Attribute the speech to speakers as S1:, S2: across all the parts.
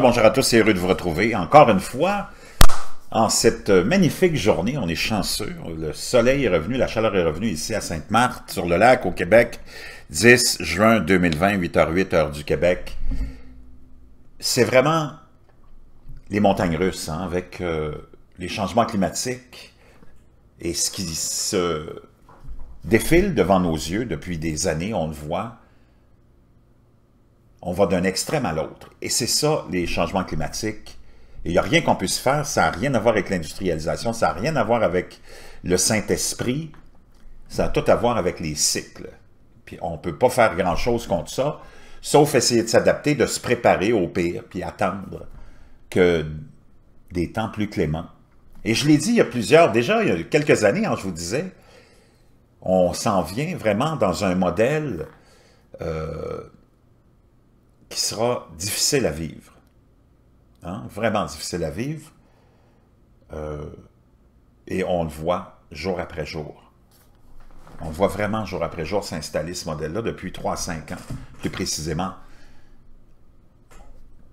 S1: bonjour à tous, c'est heureux de vous retrouver. Encore une fois, en cette magnifique journée, on est chanceux. Le soleil est revenu, la chaleur est revenue ici à Sainte-Marthe, sur le lac, au Québec, 10 juin 2020, 8h08, heure du Québec. C'est vraiment les montagnes russes, hein, avec euh, les changements climatiques et ce qui se défile devant nos yeux depuis des années, on le voit, on va d'un extrême à l'autre. Et c'est ça, les changements climatiques. Il n'y a rien qu'on puisse faire, ça n'a rien à voir avec l'industrialisation, ça n'a rien à voir avec le Saint-Esprit, ça a tout à voir avec les cycles. Puis on ne peut pas faire grand-chose contre ça, sauf essayer de s'adapter, de se préparer au pire, puis attendre que des temps plus cléments. Et je l'ai dit il y a plusieurs, déjà il y a quelques années, quand hein, je vous disais, on s'en vient vraiment dans un modèle euh, qui sera difficile à vivre. Hein? Vraiment difficile à vivre. Euh, et on le voit jour après jour. On voit vraiment jour après jour s'installer ce modèle-là depuis 3 cinq 5 ans, plus précisément.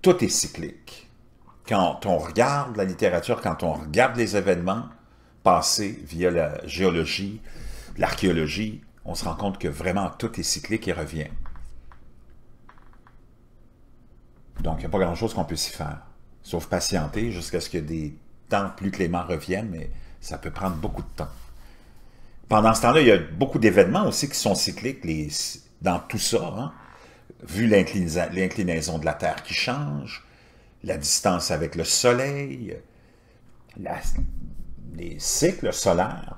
S1: Tout est cyclique. Quand on regarde la littérature, quand on regarde les événements passés via la géologie, l'archéologie, on se rend compte que vraiment tout est cyclique et revient. Donc, il n'y a pas grand-chose qu'on puisse y faire, sauf patienter jusqu'à ce que des temps plus cléments reviennent, mais ça peut prendre beaucoup de temps. Pendant ce temps-là, il y a beaucoup d'événements aussi qui sont cycliques dans tout ça. Hein. Vu l'inclinaison de la Terre qui change, la distance avec le Soleil, les cycles solaires,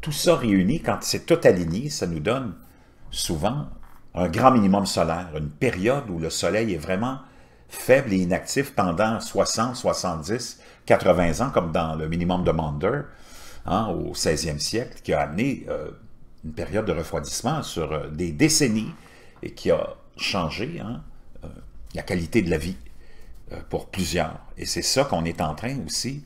S1: tout ça réuni, quand c'est tout aligné, ça nous donne souvent un grand minimum solaire, une période où le soleil est vraiment faible et inactif pendant 60, 70, 80 ans, comme dans le minimum de Maunder hein, au 16e siècle, qui a amené euh, une période de refroidissement sur euh, des décennies et qui a changé hein, euh, la qualité de la vie pour plusieurs. Et c'est ça qu'on est en train aussi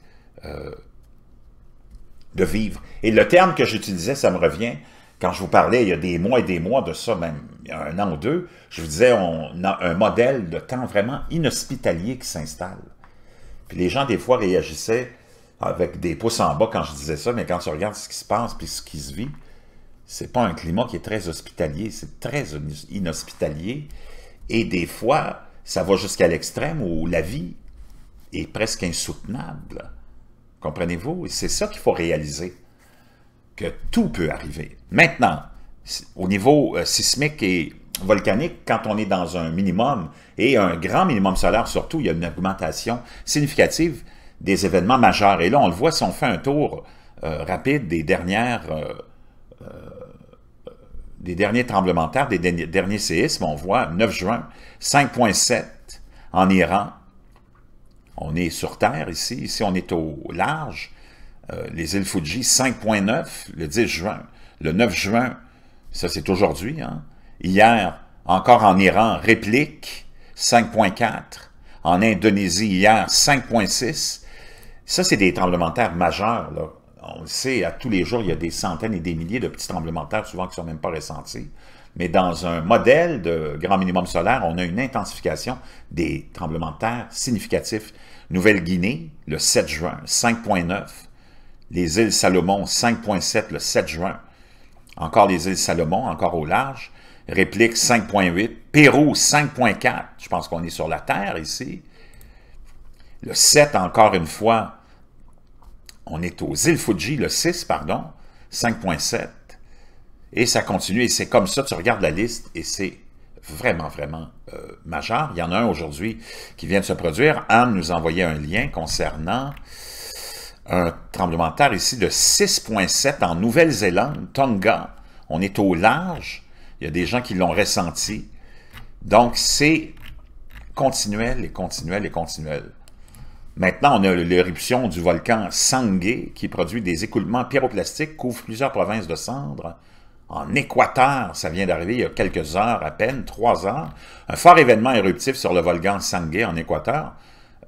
S1: de vivre. Et le terme que j'utilisais, ça me revient, quand je vous parlais il y a des mois et des mois de ça, même il y a un an ou deux, je vous disais, on a un modèle de temps vraiment inhospitalier qui s'installe. Puis les gens, des fois, réagissaient avec des pouces en bas quand je disais ça, mais quand tu regardes ce qui se passe puis ce qui se vit, c'est pas un climat qui est très hospitalier, c'est très inhospitalier. Et des fois, ça va jusqu'à l'extrême où la vie est presque insoutenable. Comprenez-vous? c'est ça qu'il faut réaliser que tout peut arriver. Maintenant, au niveau euh, sismique et volcanique, quand on est dans un minimum et un grand minimum solaire surtout, il y a une augmentation significative des événements majeurs. Et là, on le voit si on fait un tour euh, rapide des dernières... Euh, des derniers tremblements de terre, des derniers séismes, on voit 9 juin, 5.7 en Iran. On est sur Terre ici, ici on est au large, euh, les îles Fuji, 5.9 le 10 juin. Le 9 juin, ça c'est aujourd'hui, hein? hier, encore en Iran, réplique, 5.4. En Indonésie, hier, 5.6. Ça, c'est des tremblements de terre majeurs. Là. On le sait, à tous les jours, il y a des centaines et des milliers de petits tremblements de terre, souvent qui ne sont même pas ressentis. Mais dans un modèle de grand minimum solaire, on a une intensification des tremblements de terre significatifs. Nouvelle-Guinée, le 7 juin, 5.9 les îles Salomon 5.7 le 7 juin. Encore les îles Salomon, encore au large. Réplique 5.8. Pérou 5.4. Je pense qu'on est sur la Terre ici. Le 7, encore une fois, on est aux îles Fuji, le 6, pardon, 5.7. Et ça continue, et c'est comme ça, tu regardes la liste, et c'est vraiment, vraiment euh, majeur. Il y en a un aujourd'hui qui vient de se produire. Anne nous a envoyé un lien concernant un tremblement de terre ici de 6,7 en Nouvelle-Zélande, Tonga. On est au large. Il y a des gens qui l'ont ressenti. Donc, c'est continuel et continuel et continuel. Maintenant, on a l'éruption du volcan Sangay qui produit des écoulements pyroplastiques, couvre plusieurs provinces de cendres. En Équateur, ça vient d'arriver il y a quelques heures à peine, trois heures. Un fort événement éruptif sur le volcan Sangay en Équateur.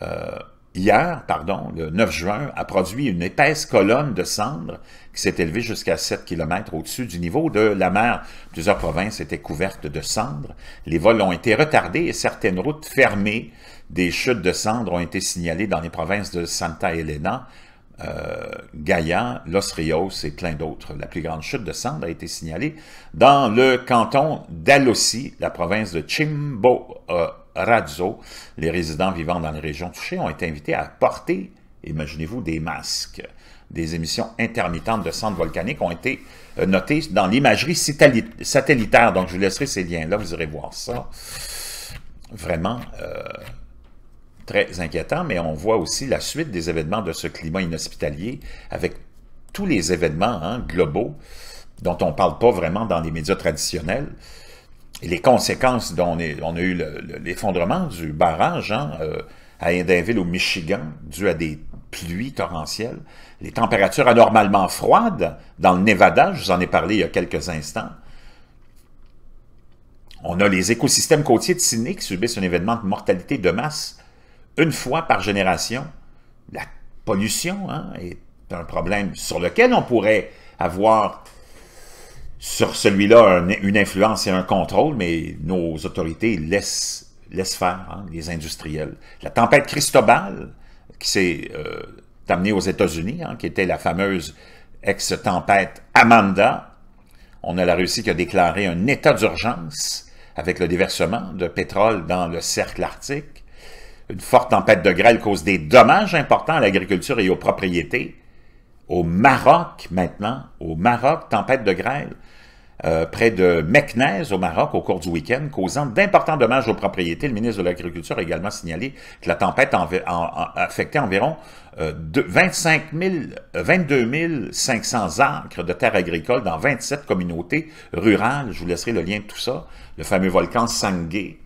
S1: Euh, hier, pardon, le 9 juin, a produit une épaisse colonne de cendres qui s'est élevée jusqu'à 7 km au-dessus du niveau de la mer. Plusieurs provinces étaient couvertes de cendres. Les vols ont été retardés et certaines routes fermées. Des chutes de cendres ont été signalées dans les provinces de Santa Elena, euh, Gaia, Los Rios et plein d'autres. La plus grande chute de cendres a été signalée dans le canton d'Alossi, la province de Chimbo, les résidents vivant dans les régions touchées ont été invités à porter, imaginez-vous, des masques. Des émissions intermittentes de centres volcaniques ont été euh, notées dans l'imagerie satellitaire. Donc, je vous laisserai ces liens-là, vous irez voir ça. Vraiment euh, très inquiétant, mais on voit aussi la suite des événements de ce climat inhospitalier avec tous les événements hein, globaux dont on ne parle pas vraiment dans les médias traditionnels, et les conséquences dont on, a eu l'effondrement du barrage hein, euh, à Indinville au Michigan, dû à des pluies torrentielles, les températures anormalement froides dans le Nevada, je vous en ai parlé il y a quelques instants. On a les écosystèmes côtiers de Sydney qui subissent un événement de mortalité de masse une fois par génération. La pollution hein, est un problème sur lequel on pourrait avoir sur celui-là une influence et un contrôle, mais nos autorités laissent, faire hein, les industriels. La tempête Cristobal, qui s'est euh, amenée aux États-Unis, hein, qui était la fameuse ex-tempête Amanda, on a la Russie qui a déclaré un état d'urgence avec le déversement de pétrole dans le cercle arctique. Une forte tempête de grêle cause des dommages importants à l'agriculture et aux propriétés au Maroc maintenant, au Maroc, tempête de grêle, euh, près de Meknès au Maroc au cours du week-end, causant d'importants dommages aux propriétés. Le ministre de l'Agriculture a également signalé que la tempête affecté affectait environ 22 euh, 500 euh, acres de terres agricoles dans 27 communautés rurales. Je vous laisserai le lien de tout ça. Le fameux volcan Sangé.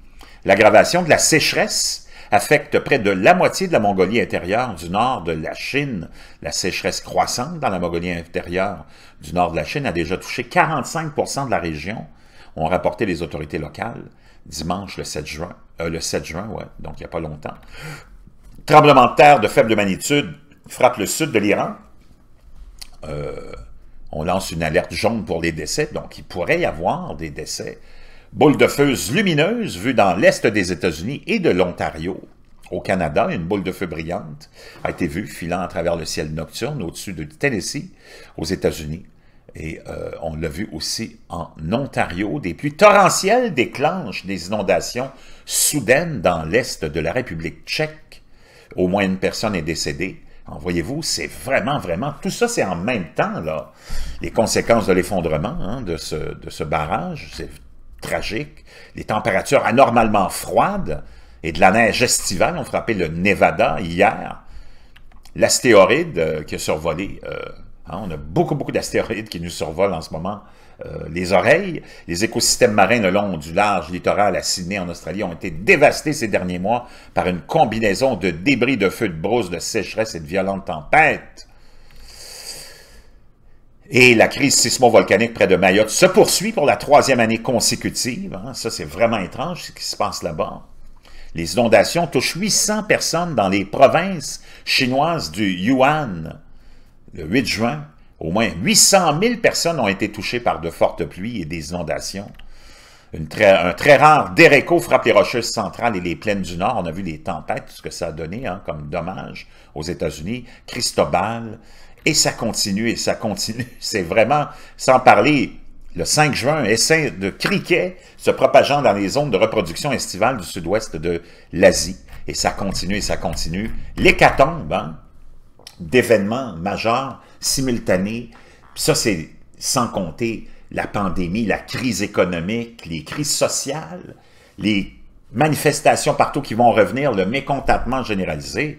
S1: L'aggravation de la sécheresse affecte près de la moitié de la Mongolie intérieure, du nord de la Chine. La sécheresse croissante dans la Mongolie intérieure du nord de la Chine a déjà touché 45 de la région, ont rapporté les autorités locales dimanche le 7 juin. Euh, le 7 juin, donc il n'y a pas longtemps. Tremblement de terre de faible magnitude frappe le sud de l'Iran. Euh, on lance une alerte jaune pour les décès, donc il pourrait y avoir des décès Boule de feu lumineuse vue dans l'est des États-Unis et de l'Ontario. Au Canada, une boule de feu brillante a été vue filant à travers le ciel nocturne au-dessus de Tennessee, aux États-Unis. Et euh, on l'a vu aussi en Ontario. Des pluies torrentielles déclenchent des inondations soudaines dans l'est de la République tchèque. Au moins une personne est décédée. En voyez-vous, c'est vraiment, vraiment... Tout ça, c'est en même temps, là. Les conséquences de l'effondrement hein, de, ce, de ce barrage, c'est tragique. Les températures anormalement froides et de la neige estivale ont frappé le Nevada hier. L'astéroïde euh, qui a survolé, euh, hein, on a beaucoup, beaucoup d'astéroïdes qui nous survolent en ce moment euh, les oreilles. Les écosystèmes marins le long du large littoral à Sydney, en Australie, ont été dévastés ces derniers mois par une combinaison de débris, de feux de brousse, de sécheresse et de violentes tempêtes. Et la crise sismovolcanique volcanique près de Mayotte se poursuit pour la troisième année consécutive. Hein. Ça, c'est vraiment étrange ce qui se passe là-bas. Les inondations touchent 800 personnes dans les provinces chinoises du Yuan. Le 8 juin, au moins 800 000 personnes ont été touchées par de fortes pluies et des inondations. un très rare déréco frappe les Rocheuses centrales et les plaines du Nord. On a vu les tempêtes, ce que ça a donné hein, comme dommage aux États-Unis. Cristobal, et ça continue, et ça continue. C'est vraiment, sans parler, le 5 juin, un de criquet se propageant dans les zones de reproduction estivale du sud-ouest de l'Asie. Et ça continue, et ça continue. L'hécatombe hein, d'événements majeurs simultanés. Ça, c'est sans compter la pandémie, la crise économique, les crises sociales, les manifestations partout qui vont revenir, le mécontentement généralisé.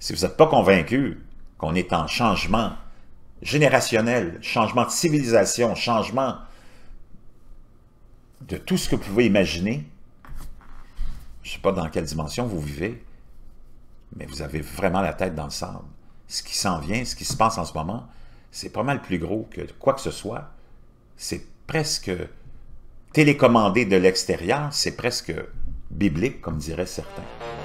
S1: Si vous n'êtes pas convaincu, qu'on est en changement générationnel, changement de civilisation, changement de tout ce que vous pouvez imaginer. Je ne sais pas dans quelle dimension vous vivez, mais vous avez vraiment la tête dans le sable. Ce qui s'en vient, ce qui se passe en ce moment, c'est pas mal plus gros que quoi que ce soit. C'est presque télécommandé de l'extérieur, c'est presque biblique, comme diraient certains.